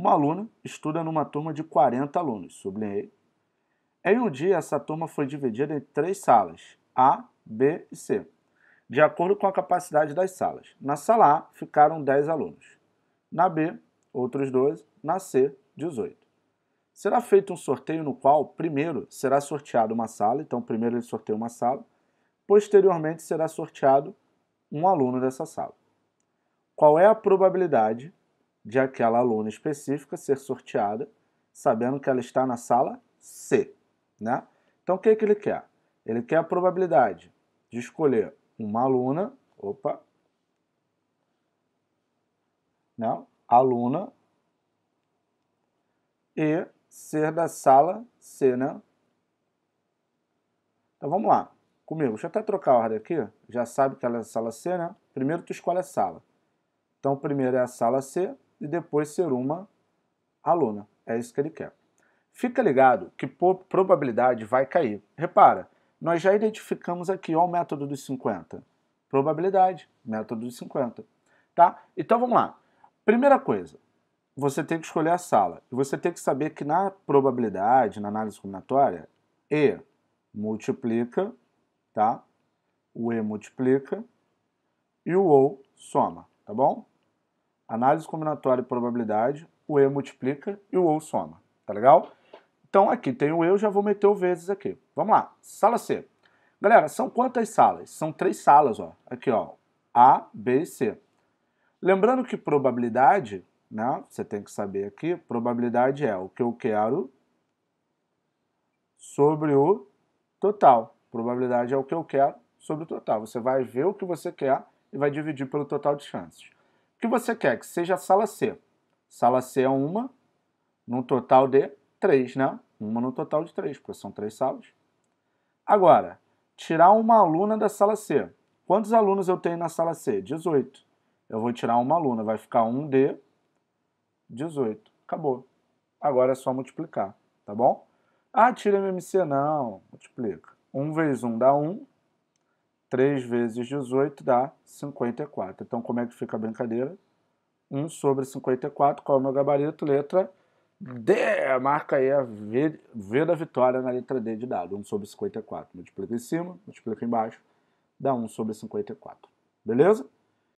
Uma aluna estuda numa turma de 40 alunos, sublinhei. Em um dia, essa turma foi dividida em três salas, A, B e C, de acordo com a capacidade das salas. Na sala A, ficaram 10 alunos. Na B, outros 12. Na C, 18. Será feito um sorteio no qual, primeiro, será sorteado uma sala, então primeiro ele sorteia uma sala, posteriormente será sorteado um aluno dessa sala. Qual é a probabilidade de aquela aluna específica ser sorteada, sabendo que ela está na sala C. Né? Então o que, que ele quer? Ele quer a probabilidade de escolher uma aluna, opa, né? aluna e ser da sala C, né? Então vamos lá, comigo. Deixa eu até trocar a ordem aqui. Já sabe que ela é a sala C, né? Primeiro tu escolhe a sala. Então primeiro é a sala C, e depois ser uma aluna. É isso que ele quer. Fica ligado que probabilidade vai cair. Repara, nós já identificamos aqui ó, o método dos 50. Probabilidade, método dos 50. Tá? Então vamos lá. Primeira coisa, você tem que escolher a sala. E você tem que saber que na probabilidade, na análise combinatória, E multiplica, tá? O E multiplica e o OU soma, tá bom? análise combinatória e probabilidade, o E multiplica e o OU soma, tá legal? Então aqui tem o eu, já vou meter o vezes aqui. Vamos lá, sala C. Galera, são quantas salas? São três salas, ó. Aqui, ó, A, B e C. Lembrando que probabilidade, né, você tem que saber aqui, probabilidade é o que eu quero sobre o total. Probabilidade é o que eu quero sobre o total. Você vai ver o que você quer e vai dividir pelo total de chances. O que você quer que seja a sala C. Sala C é uma, no total de três, né? Uma no total de três, porque são três salas. Agora, tirar uma aluna da sala C. Quantos alunos eu tenho na sala C? 18. Eu vou tirar uma aluna, vai ficar 1D, 18. Acabou. Agora é só multiplicar, tá bom? Ah, tira MMC. Não, multiplica. 1 vezes 1 dá 1, 3 vezes 18 dá 54. Então, como é que fica a brincadeira? 1 sobre 54, qual é o meu gabarito? Letra D. Marca aí a v, v, da vitória na letra D de dado. 1 sobre 54. Multiplica em cima, multiplica embaixo, dá 1 sobre 54. Beleza?